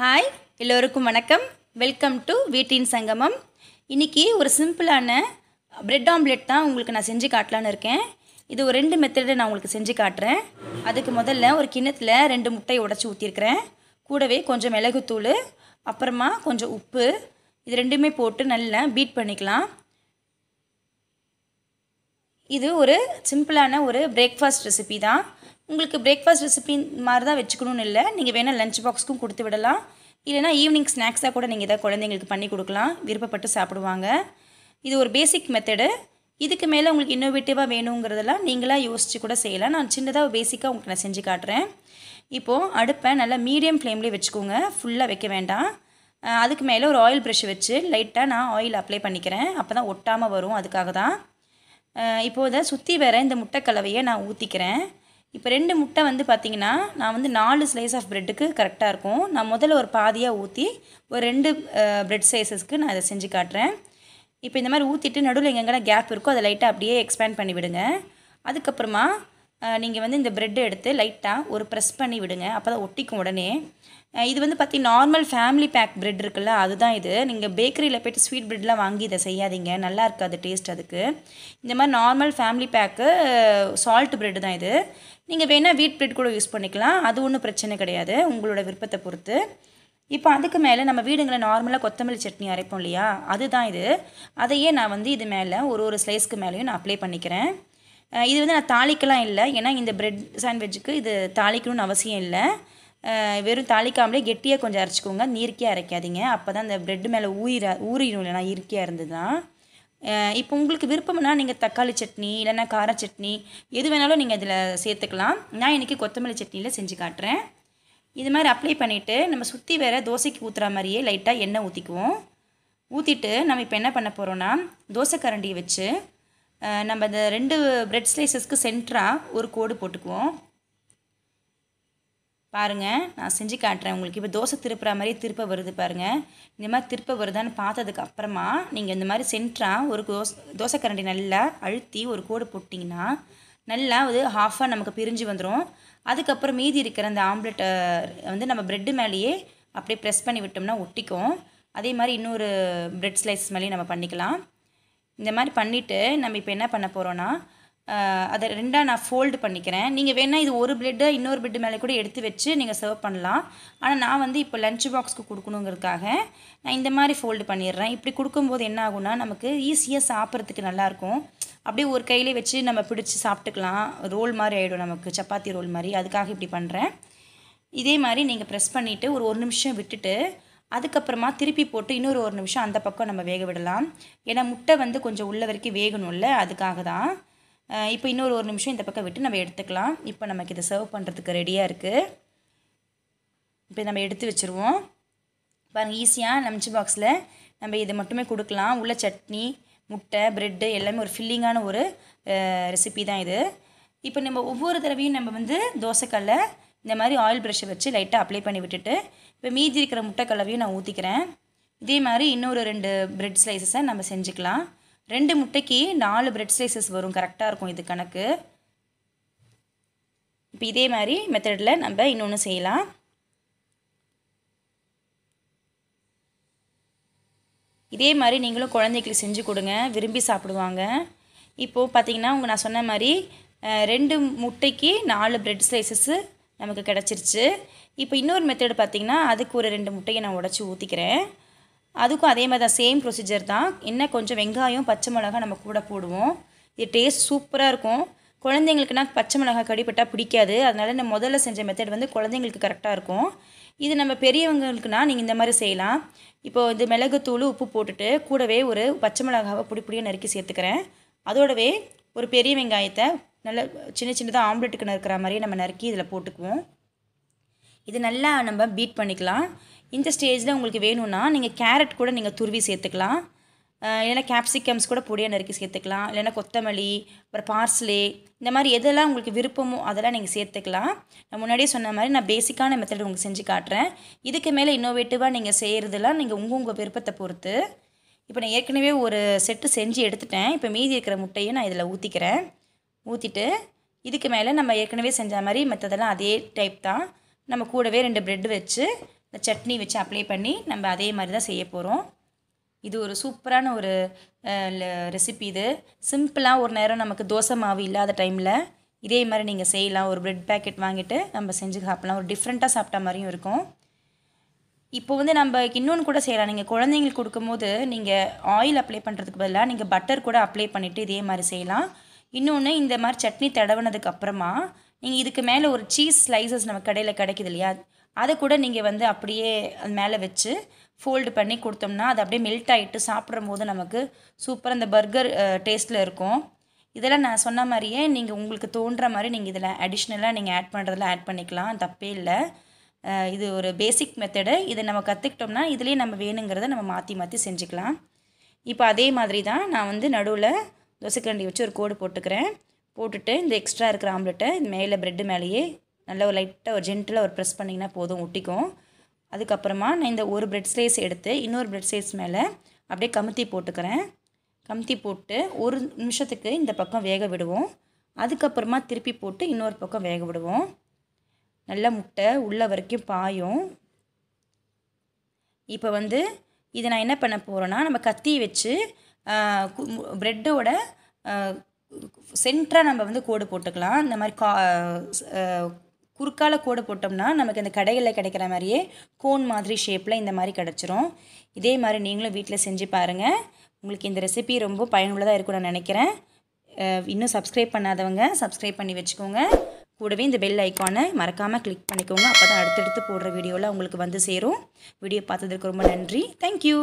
hi எல்லோருக்கும் வணக்கம் welcome to வீட்டின் சங்கமம் இன்றைக்கி ஒரு சிம்பிளான ப்ரெட் ஆம்லெட் தான் உங்களுக்கு நான் செஞ்சு காட்டலான்னு இருக்கேன் இது ஒரு ரெண்டு மெத்தடை நான் உங்களுக்கு செஞ்சு காட்டுறேன் அதுக்கு முதல்ல ஒரு கிண்ணத்தில் ரெண்டு முட்டையை உடச்சி ஊற்றிருக்கிறேன் கூடவே கொஞ்சம் மிளகுத்தூள் அப்புறமா கொஞ்சம் உப்பு இது ரெண்டுமே போட்டு நல்லா பீட் பண்ணிக்கலாம் இது ஒரு சிம்பிளான ஒரு பிரேக்ஃபாஸ்ட் ரெசிபி தான் உங்களுக்கு பிரேக்ஃபாஸ்ட் ரெசிபி மாதிரி தான் வச்சுக்கணும்னு இல்லை நீங்கள் வேணால் லஞ்ச் பாக்ஸ்க்கும் கொடுத்து விடலாம் இல்லைனா ஈவினிங் ஸ்நாக்ஸாக கூட நீங்கள் இதை குழந்தைங்களுக்கு பண்ணி கொடுக்கலாம் விருப்பப்பட்டு சாப்பிடுவாங்க இது ஒரு பேசிக் மெத்தடு இதுக்கு மேலே உங்களுக்கு இன்னோவேட்டிவாக வேணுங்கிறதெல்லாம் நீங்களாக யோசித்து கூட செய்யலாம் நான் சின்னதாக பேசிக்காக உங்களுக்கு நான் செஞ்சு காட்டுறேன் இப்போது அடுப்பை நல்லா மீடியம் ஃப்ளேம்லேயே வச்சுக்கோங்க ஃபுல்லாக வைக்க வேண்டாம் அதுக்கு மேலே ஒரு ஆயில் ப்ரெஷ் வச்சு லைட்டாக நான் ஆயில் அப்ளை பண்ணிக்கிறேன் அப்போ தான் ஒட்டாமல் வரும் அதுக்காக தான் இப்போது இதை சுற்றி வேறு இந்த முட்டைக்கலவையை நான் ஊற்றிக்கிறேன் இப்போ ரெண்டு முட்டை வந்து பார்த்திங்கன்னா நான் வந்து நாலு ஸ்லைஸ் ஆஃப் ப்ரெட்டுக்கு கரெக்டாக இருக்கும் நான் முதல்ல ஒரு பாதியாக ஊற்றி ஒரு ரெண்டு ப்ரெட் சைஸஸ்க்கு நான் அதை செஞ்சு காட்டுறேன் இப்போ இந்த மாதிரி ஊற்றிட்டு நடுவில் எங்கெங்கே கேப் இருக்கோ அதை லைட்டாக அப்படியே எக்ஸ்பேண்ட் பண்ணி விடுங்க அதுக்கப்புறமா நீங்கள் வந்து இந்த ப்ரெட்டை எடுத்து லைட்டாக ஒரு ப்ரெஸ் பண்ணி விடுங்க அப்போ தான் ஒட்டிக்கும் உடனே இது வந்து பார்த்தி நார்மல் ஃபேமிலி பேக் பிரெட் இருக்குல்ல அதுதான் இது நீங்கள் பேக்கரியில் போய்ட்டு ஸ்வீட் ப்ரெட்லாம் வாங்கி இதை செய்யாதீங்க நல்லா இருக்காது டேஸ்ட் அதுக்கு இந்த மாதிரி normal family pack salt bread தான் இது நீங்கள் வேணால் வீட் ப்ரெட் கூட யூஸ் பண்ணிக்கலாம் அது ஒன்றும் பிரச்சனை கிடையாது உங்களோட விருப்பத்தை பொறுத்து இப்போ அதுக்கு மேலே நம்ம வீடுங்களை நார்மலாக கொத்தமல்லி சட்னி அரைப்போம் இல்லையா அதுதான் இது அதையே நான் வந்து இது மேலே ஒரு ஒரு ஸ்லைஸ்க்கு மேலேயும் நான் அப்ளை பண்ணிக்கிறேன் இது வந்து நான் தாளிக்கலாம் இல்லை ஏன்னா இந்த ப்ரெட் சாண்ட்விட்ஜுக்கு இது தாளிக்கணும்னு அவசியம் இல்லை வெறும் தாளிக்காமலே கெட்டியாக கொஞ்சம் அரைச்சிக்கோங்க நீர்க்கியாக அரைக்காதீங்க அப்போ தான் அந்த ப்ரெட்டு மேலே ஊறி ஊறிடும் இல்லைனா ஈர்க்கியாக இருந்ததுதான் இப்போ உங்களுக்கு விருப்பம்னா நீங்கள் தக்காளி சட்னி இல்லைன்னா கார சட்னி எது வேணாலும் நீங்கள் இதில் சேர்த்துக்கலாம் நான் இன்றைக்கி கொத்தமல்லி சட்னியில் செஞ்சு காட்டுறேன் இது மாதிரி அப்ளை பண்ணிவிட்டு நம்ம சுற்றி வேறு தோசைக்கு ஊற்றுற மாதிரியே லைட்டாக எண்ணெய் ஊற்றிக்குவோம் ஊற்றிட்டு நம்ம இப்போ என்ன பண்ண போகிறோன்னா தோசை கரண்டியை வச்சு நம்ம இந்த ரெண்டு ப்ரெட் ஸ்லைசஸ்க்கு சென்டராக ஒரு கோடு போட்டுக்குவோம் பாருங்கள் நான் செஞ்சு காட்டுறேன் உங்களுக்கு இப்போ தோசை திருப்புற மாதிரி திருப்ப வருது பாருங்கள் இந்த மாதிரி திருப்ப வருதான்னு பார்த்ததுக்கு அப்புறமா நீங்கள் இந்த மாதிரி சென்ட்ராக ஒரு தோசை தோசை கரண்டி நல்லா அழுத்தி ஒரு கோடு போட்டிங்கன்னா நல்லா அது ஹாஃபாக நமக்கு பிரிஞ்சு வந்துடும் அதுக்கப்புறம் மீதி இருக்கிற அந்த ஆம்லெட்டை வந்து நம்ம ப்ரெட்டு மேலேயே அப்படியே ப்ரெஸ் பண்ணி விட்டோம்னா ஒட்டிக்கும் அதே மாதிரி இன்னொரு ப்ரெட் ஸ்லைஸ் மேலேயும் நம்ம பண்ணிக்கலாம் இந்த மாதிரி பண்ணிவிட்டு நம்ம இப்போ என்ன பண்ண போகிறோன்னா அதை ரெண்டாக நான் ஃபோல்டு பண்ணிக்கிறேன் நீங்கள் வேணால் இது ஒரு பிரெட்டை இன்னொரு பிரெட் மேலே கூட எடுத்து வச்சு நீங்கள் சர்வ் பண்ணலாம் ஆனால் நான் வந்து இப்போ லஞ்ச் பாக்ஸ்க்கு கொடுக்கணுங்கிறதுக்காக நான் இந்த மாதிரி ஃபோல்டு பண்ணிடுறேன் இப்படி கொடுக்கும்போது என்ன ஆகும்னா நமக்கு ஈஸியாக சாப்பிட்றதுக்கு நல்லாயிருக்கும் அப்படியே ஒரு கையிலே வச்சு நம்ம பிடிச்சி சாப்பிட்டுக்கலாம் ரோல் மாதிரி ஆகிடும் நமக்கு சப்பாத்தி ரோல் மாதிரி அதுக்காக இப்படி பண்ணுறேன் இதே மாதிரி நீங்கள் ப்ரெஸ் பண்ணிவிட்டு ஒரு ஒரு நிமிஷம் விட்டுட்டு அதுக்கப்புறமா திருப்பி போட்டு இன்னொரு ஒரு நிமிஷம் அந்த பக்கம் நம்ம வேக விடலாம் ஏன்னா முட்டை வந்து கொஞ்சம் உள்ள வரைக்கும் வேகணும்ல அதுக்காக தான் இப்போ இன்னொரு ஒரு நிமிஷம் இந்த பக்கம் விட்டு நம்ம எடுத்துக்கலாம் இப்போ நமக்கு இதை சர்வ் பண்ணுறதுக்கு ரெடியாக இருக்குது இப்போ நம்ம எடுத்து வச்சுருவோம் பாருங்கள் ஈஸியாக லஞ்ச் பாக்ஸில் நம்ம இதை மட்டுமே கொடுக்கலாம் உள்ள சட்னி முட்டை ப்ரெட்டு எல்லாமே ஒரு ஃபில்லிங்கான ஒரு ரெசிபி தான் இது இப்போ நம்ம ஒவ்வொரு தடவையும் நம்ம வந்து தோசைக்கல்ல இந்த மாதிரி ஆயில் ப்ரெஷ்ஷை வச்சு லைட்டாக அப்ளை பண்ணி விட்டுட்டு இப்போ மீதி இருக்கிற முட்டைக்கல்லவையும் நான் ஊற்றிக்கிறேன் இதே மாதிரி இன்னொரு ரெண்டு ப்ரெட் ஸ்லைசஸை நம்ம செஞ்சுக்கலாம் ரெண்டு முட்டைக்கு நாலு பிரெட் ஸ்லைசஸ் வரும் கரெக்டாக இருக்கும் இது கணக்கு இப்போ இதே மாதிரி மெத்தடில் நம்ம இன்னொன்று செய்யலாம் இதே மாதிரி நீங்களும் குழந்தைகளுக்கு செஞ்சு கொடுங்க விரும்பி சாப்பிடுவாங்க இப்போது பார்த்திங்கன்னா உங்கள் நான் சொன்ன மாதிரி ரெண்டு முட்டைக்கு நாலு பிரெட் ஸ்லைசஸ்ஸு நமக்கு கிடச்சிருச்சு இப்போ இன்னொரு மெத்தடு பார்த்திங்கன்னா அதுக்கு ஒரு ரெண்டு முட்டையை நான் உடச்சி ஊற்றிக்கிறேன் அதுக்கும் அதே மாதிரி தான் சேம் ப்ரொசீஜர் தான் இன்னும் கொஞ்சம் வெங்காயம் பச்சை மிளகா நம்ம கூட போடுவோம் இது டேஸ்ட் சூப்பராக இருக்கும் குழந்தைங்களுக்குனா பச்சை மிளகாய் கடிப்பட்டால் பிடிக்காது அதனால் நான் முதல்ல செஞ்ச மெத்தட் வந்து குழந்தைங்களுக்கு கரெக்டாக இருக்கும் இது நம்ம பெரியவங்களுக்குனா நீங்கள் இந்த மாதிரி செய்யலாம் இப்போது இந்த மிளகுத்தூள் உப்பு போட்டுட்டு கூடவே ஒரு பச்சை மிளகாவை பிடி பிடியாக நறுக்கி சேர்த்துக்கிறேன் அதோடவே ஒரு பெரிய வெங்காயத்தை நல்ல சின்ன சின்னதாக ஆம்லெட்டுக்கு நறுக்கிற மாதிரியே நம்ம நறுக்கி இதில் போட்டுக்குவோம் இது நல்லா நம்ம பீட் பண்ணிக்கலாம் இந்த ஸ்டேஜில் உங்களுக்கு வேணும்னா நீங்கள் கேரட் கூட நீங்கள் துருவி சேர்த்துக்கலாம் இல்லைனா கேப்சிகம்ஸ் கூட பொடியாக நறுக்கி சேர்த்துக்கலாம் இல்லைனா கொத்தமல்லி அப்புறம் பார்ஸ்லே இந்த மாதிரி எதெல்லாம் உங்களுக்கு விருப்பமோ அதெல்லாம் நீங்கள் சேர்த்துக்கலாம் நான் முன்னாடியே சொன்ன மாதிரி நான் பேசிக்கான மெத்தட் உங்களுக்கு செஞ்சு காட்டுறேன் இதுக்கு மேலே இன்னோவேட்டிவாக நீங்கள் செய்கிறதுலாம் நீங்கள் உங்கள் உங்கள் விருப்பத்தை பொறுத்து இப்போ நான் ஏற்கனவே ஒரு செட்டு செஞ்சு எடுத்துட்டேன் இப்போ மீதி இருக்கிற முட்டையை நான் இதில் ஊற்றிக்கிறேன் ஊற்றிட்டு இதுக்கு மேலே நம்ம ஏற்கனவே செஞ்ச மாதிரி மற்றதெல்லாம் அதே டைப் தான் நம்ம கூடவே ரெண்டு ப்ரெட் வச்சு இந்த சட்னி வச்சு அப்ளை பண்ணி நம்ம அதே மாதிரி தான் செய்ய போகிறோம் இது ஒரு சூப்பரான ஒரு ரெசிபி இது சிம்பிளாக ஒரு நேரம் நமக்கு தோசை மாவு இல்லாத டைமில் இதே மாதிரி நீங்கள் செய்யலாம் ஒரு ப்ரெட் பேக்கெட் வாங்கிட்டு நம்ம செஞ்சு சாப்பிட்லாம் ஒரு டிஃப்ரெண்ட்டாக சாப்பிட்ட மாதிரியும் இருக்கும் இப்போ வந்து நம்ம இன்னொன்று கூட செய்யலாம் நீங்கள் குழந்தைங்களுக்கு கொடுக்கும்போது நீங்கள் ஆயில் அப்ளை பண்ணுறதுக்கு பதிலாக நீங்கள் பட்டர் கூட அப்ளை பண்ணிவிட்டு இதே மாதிரி செய்யலாம் இன்னொன்று இந்த மாதிரி சட்னி தடவுனதுக்கப்புறமா நீங்கள் இதுக்கு மேலே ஒரு சீஸ் ஸ்லைசஸ் நம்ம கடையில் கிடைக்குது இல்லையா அதை கூட நீங்கள் வந்து அப்படியே அது மேலே வச்சு ஃபோல்டு பண்ணி கொடுத்தோம்னா அது அப்படியே மெல்ட் ஆகிட்டு சாப்பிடும் போது நமக்கு சூப்பராக அந்த பர்கர் டேஸ்ட்டில் இருக்கும் இதெல்லாம் நான் சொன்ன மாதிரியே நீங்கள் உங்களுக்கு தோன்ற மாதிரி நீங்கள் இதில் அடிஷ்னலாக நீங்கள் ஆட் பண்ணுறதில் ஆட் பண்ணிக்கலாம் தப்பே இல்லை இது ஒரு பேசிக் மெத்தடு இதை நம்ம கற்றுக்கிட்டோம்னா இதுலேயே நம்ம வேணுங்கிறத நம்ம மாற்றி மாற்றி செஞ்சுக்கலாம் இப்போ அதே மாதிரி தான் நான் வந்து நடுவில் தோசைக்கரண்டி வச்சு ஒரு கோடு போட்டுக்கிறேன் போட்டுட்டு இந்த எக்ஸ்ட்ரா இருக்கிற ஆம்லெட்டை இந்த மேலே ப்ரெட்டு மேலேயே நல்ல ஒரு லைட்டாக ஒரு ஜென்டலாக ஒரு ப்ரெஸ் பண்ணிங்கன்னா போதும் ஒட்டிக்கும் அதுக்கப்புறமா நான் இந்த ஒரு ப்ரெட் ஸ்லைஸ் எடுத்து இன்னொரு ப்ரெட் ஸ்லைஸ் மேலே அப்படியே கமுத்தி போட்டுக்கிறேன் கமுத்தி போட்டு ஒரு நிமிஷத்துக்கு இந்த பக்கம் வேக விடுவோம் அதுக்கப்புறமா திருப்பி போட்டு இன்னொரு பக்கம் வேக விடுவோம் நல்லா முட்டை உள்ள வரைக்கும் பாயும் இப்போ வந்து இதை நான் என்ன பண்ண போகிறேன்னா நம்ம கத்தி வச்சு ப்ரெட்டோட சென்ட்ராக நம்ம வந்து கோடு போட்டுக்கலாம் இந்த மாதிரி கா குறுக்கால கோடு போட்டோம்னா நமக்கு இந்த கடைகளில் கிடைக்கிற மாதிரியே கோன் மாதிரி ஷேப்பில் இந்த மாதிரி கிடச்சிரும் இதே மாதிரி நீங்களும் வீட்டில் செஞ்சு பாருங்கள் உங்களுக்கு இந்த ரெசிபி ரொம்ப பயனுள்ளதாக இருக்கும் நான் நினைக்கிறேன் இன்னும் சப்ஸ்கிரைப் பண்ணாதவங்க சப்ஸ்கிரைப் பண்ணி வச்சுக்கோங்க கூடவே இந்த பெல் ஐக்கானை மறக்காமல் கிளிக் பண்ணிக்கோங்க அப்போ தான் அடுத்தடுத்து போடுற வீடியோவில் உங்களுக்கு வந்து சேரும் வீடியோ பார்த்ததுக்கு ரொம்ப நன்றி தேங்க்யூ